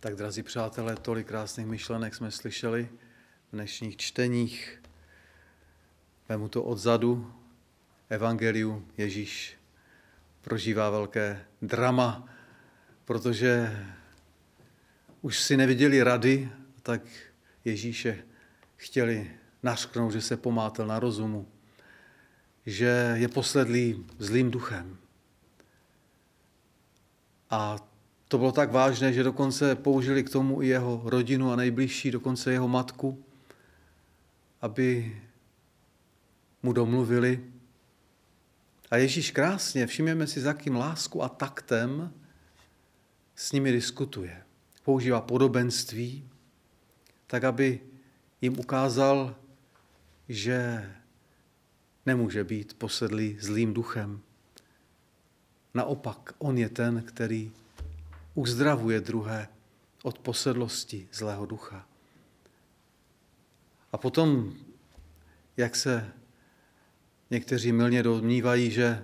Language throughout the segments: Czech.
Tak, drazí přátelé, tolik krásných myšlenek jsme slyšeli v dnešních čteních. Vemu to odzadu. Evangeliu Ježíš prožívá velké drama, protože už si neviděli rady, tak Ježíše chtěli nařknout, že se pomátel na rozumu, že je posledlý zlým duchem. A to bylo tak vážné, že dokonce použili k tomu i jeho rodinu a nejbližší, dokonce jeho matku, aby mu domluvili. A Ježíš krásně, všimněme si, za jakým lásku a taktem s nimi diskutuje. Používá podobenství, tak aby jim ukázal, že nemůže být posedlý zlým duchem. Naopak, on je ten, který uzdravuje druhé od posedlosti zlého ducha. A potom, jak se někteří milně domnívají, že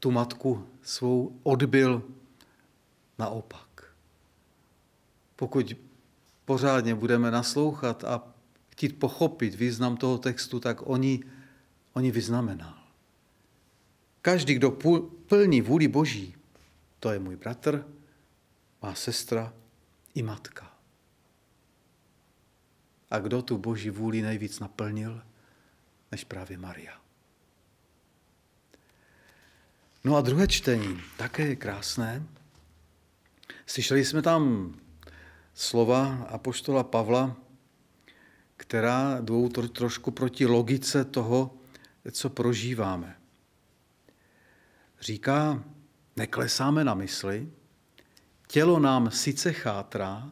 tu matku svou odbil naopak. Pokud pořádně budeme naslouchat a chtít pochopit význam toho textu, tak oni, oni vyznamenal. Každý, kdo plní vůli Boží, to je můj bratr, má sestra i matka. A kdo tu boží vůli nejvíc naplnil, než právě Maria. No a druhé čtení, také je krásné. Slyšeli jsme tam slova apoštola Pavla, která jdou trošku proti logice toho, co prožíváme. Říká, neklesáme na mysli, Tělo nám sice chátrá,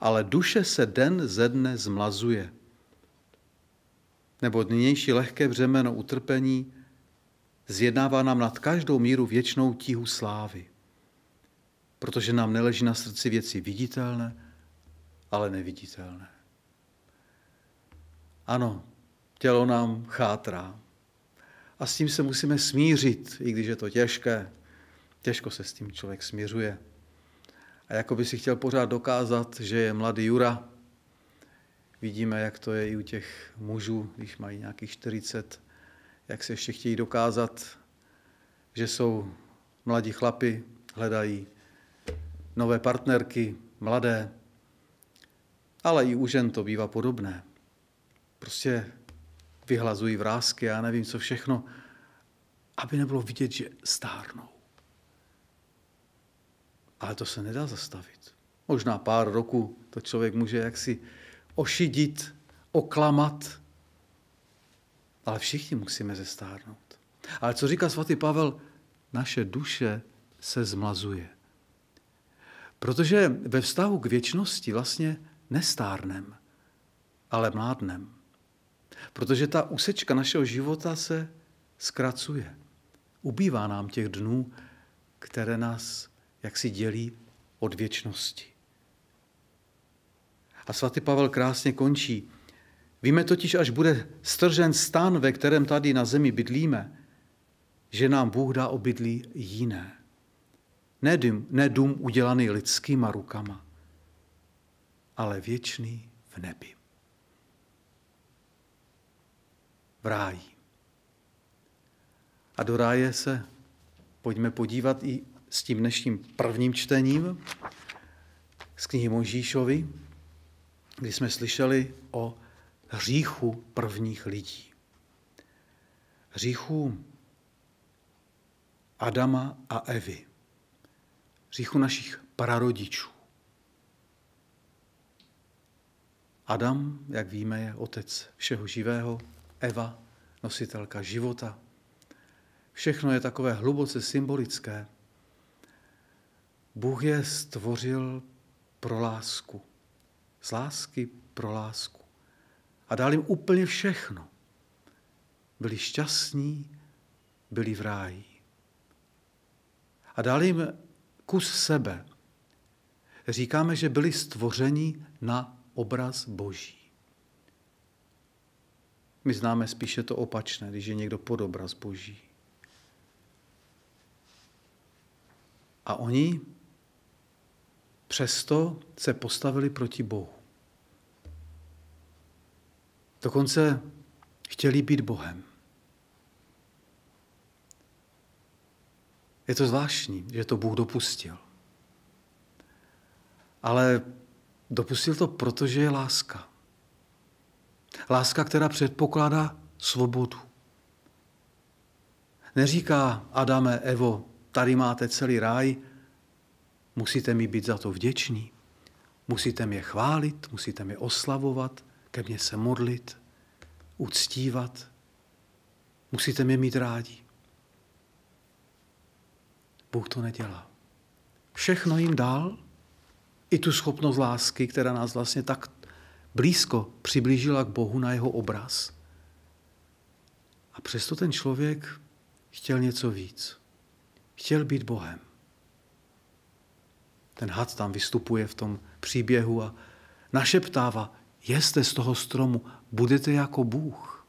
ale duše se den ze dne zmlazuje. Nebo dnější lehké břemeno utrpení zjednává nám nad každou míru věčnou tíhu slávy, protože nám neleží na srdci věci viditelné, ale neviditelné. Ano, tělo nám chátrá. A s tím se musíme smířit, i když je to těžké. Těžko se s tím člověk smířuje a jako by si chtěl pořád dokázat, že je mladý Jura. Vidíme, jak to je i u těch mužů, když mají nějakých 40, jak se ještě chtějí dokázat, že jsou mladí chlapi, hledají nové partnerky, mladé. Ale i u žen to bývá podobné. Prostě vyhlazují vrázky, já nevím co všechno, aby nebylo vidět, že stárnou. Ale to se nedá zastavit. Možná pár roků to člověk může jaksi ošidit, oklamat, ale všichni musíme zestárnout. Ale co říká svatý Pavel? Naše duše se zmlazuje. Protože ve vztahu k věčnosti vlastně nestárnem, ale mládnem. Protože ta úsečka našeho života se zkracuje. Ubývá nám těch dnů, které nás jak si dělí od věčnosti. A svatý Pavel krásně končí. Víme totiž, až bude stržen stan, ve kterém tady na zemi bydlíme, že nám Bůh dá obydlí jiné. Ne dům, ne dům udělaný lidskýma rukama, ale věčný v nebi. V ráji. A do ráje se pojďme podívat i s tím dnešním prvním čtením z knihy Mojžíšovi, kdy jsme slyšeli o hříchu prvních lidí. Hříchu Adama a Evy. Hříchu našich prarodičů. Adam, jak víme, je otec všeho živého, Eva, nositelka života. Všechno je takové hluboce symbolické, Bůh je stvořil pro lásku. Z lásky pro lásku. A dal jim úplně všechno. Byli šťastní, byli v ráji. A dal jim kus sebe. Říkáme, že byli stvořeni na obraz Boží. My známe spíše to opačné, když je někdo pod obraz Boží. A oni Přesto se postavili proti Bohu. Dokonce chtěli být Bohem. Je to zvláštní, že to Bůh dopustil. Ale dopustil to, protože je láska. Láska, která předpokládá svobodu. Neříká Adame, Evo, tady máte celý ráj, Musíte mi být za to vděční. Musíte mě chválit, musíte mě oslavovat, ke mně se modlit, uctívat. Musíte mě mít rádi. Bůh to nedělá. Všechno jim dal, i tu schopnost lásky, která nás vlastně tak blízko přiblížila k Bohu na jeho obraz. A přesto ten člověk chtěl něco víc. Chtěl být Bohem ten had tam vystupuje v tom příběhu a našeptává, jeste z toho stromu, budete jako Bůh.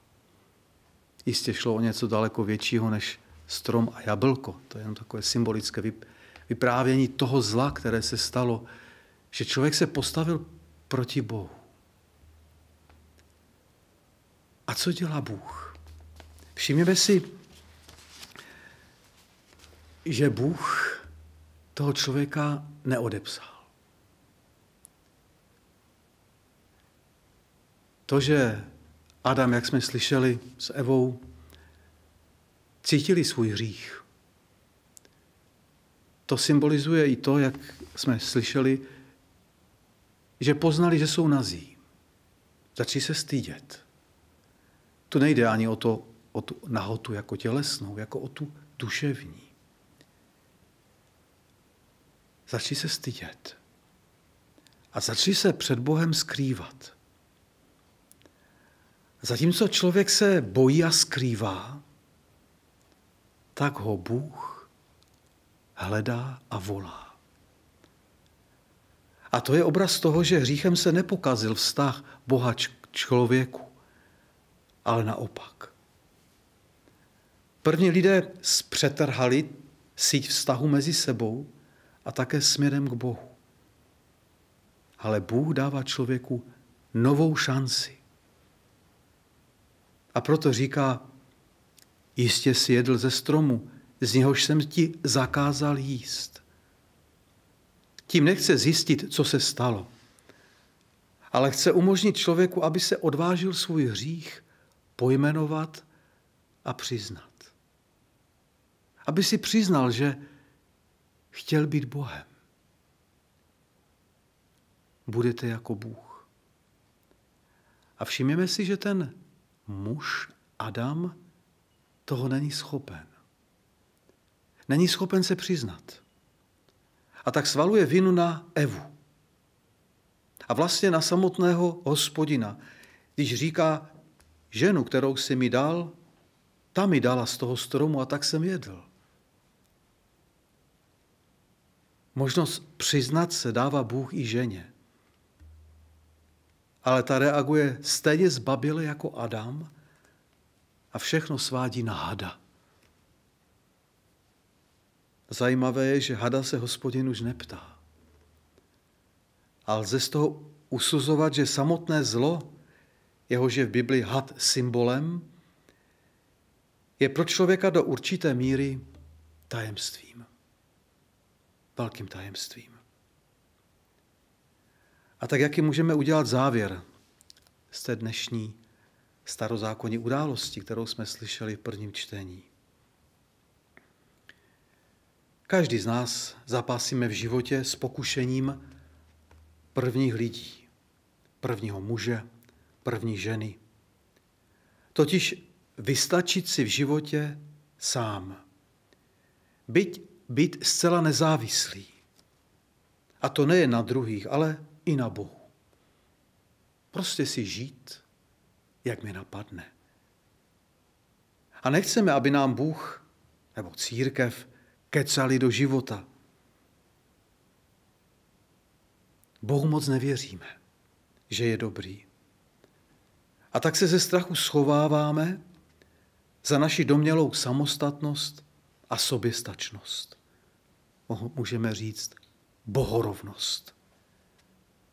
Jistě šlo o něco daleko většího než strom a jablko. To je jen takové symbolické vyprávění toho zla, které se stalo, že člověk se postavil proti Bohu. A co dělá Bůh? Všimněme si, že Bůh toho člověka neodepsal. To, že Adam, jak jsme slyšeli s Evou, cítili svůj hřích, to symbolizuje i to, jak jsme slyšeli, že poznali, že jsou nazí. Začí se stydět. Tu nejde ani o, to, o tu nahotu jako tělesnou, jako o tu duševní začni se stydět. A začni se před Bohem skrývat. Zatímco člověk se bojí a skrývá, tak ho Bůh hledá a volá. A to je obraz toho, že hříchem se nepokazil vztah Boha k člověku, ale naopak. První lidé zpřetrhali síť vztahu mezi sebou, a také směrem k Bohu. Ale Bůh dává člověku novou šanci. A proto říká, jistě si jedl ze stromu, z něhož jsem ti zakázal jíst. Tím nechce zjistit, co se stalo, ale chce umožnit člověku, aby se odvážil svůj hřích pojmenovat a přiznat. Aby si přiznal, že chtěl být Bohem. Budete jako Bůh. A všimněme si, že ten muž, Adam, toho není schopen. Není schopen se přiznat. A tak svaluje vinu na Evu. A vlastně na samotného hospodina, když říká, ženu, kterou si mi dal, ta mi dala z toho stromu a tak jsem jedl. Možnost přiznat se dává Bůh i ženě. Ale ta reaguje stejně zbabile jako Adam a všechno svádí na hada. Zajímavé je, že hada se hospodin už neptá. Ale lze z toho usuzovat, že samotné zlo, jehož je v Bibli had symbolem, je pro člověka do určité míry tajemstvím velkým tajemstvím. A tak jaký můžeme udělat závěr z té dnešní starozákonní události, kterou jsme slyšeli v prvním čtení? Každý z nás zapásíme v životě s pokušením prvních lidí, prvního muže, první ženy. Totiž vystačit si v životě sám. Byť být zcela nezávislý. A to nejen na druhých, ale i na Bohu. Prostě si žít, jak mi napadne. A nechceme, aby nám Bůh nebo církev kecali do života. Bohu moc nevěříme, že je dobrý. A tak se ze strachu schováváme za naši domělou samostatnost a soběstačnost můžeme říct bohorovnost.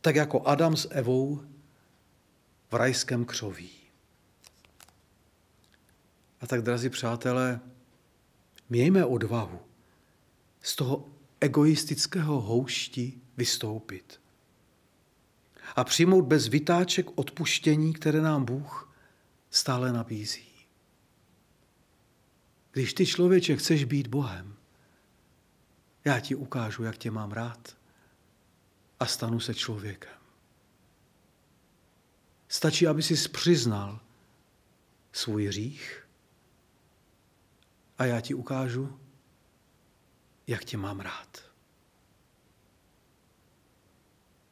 Tak jako Adam s Evou v rajském křoví. A tak, drazí přátelé, mějme odvahu z toho egoistického houšti vystoupit a přijmout bez vytáček odpuštění, které nám Bůh stále nabízí. Když ty člověče chceš být Bohem, já ti ukážu, jak tě mám rád a stanu se člověkem. Stačí, aby si přiznal svůj hřích a já ti ukážu, jak tě mám rád.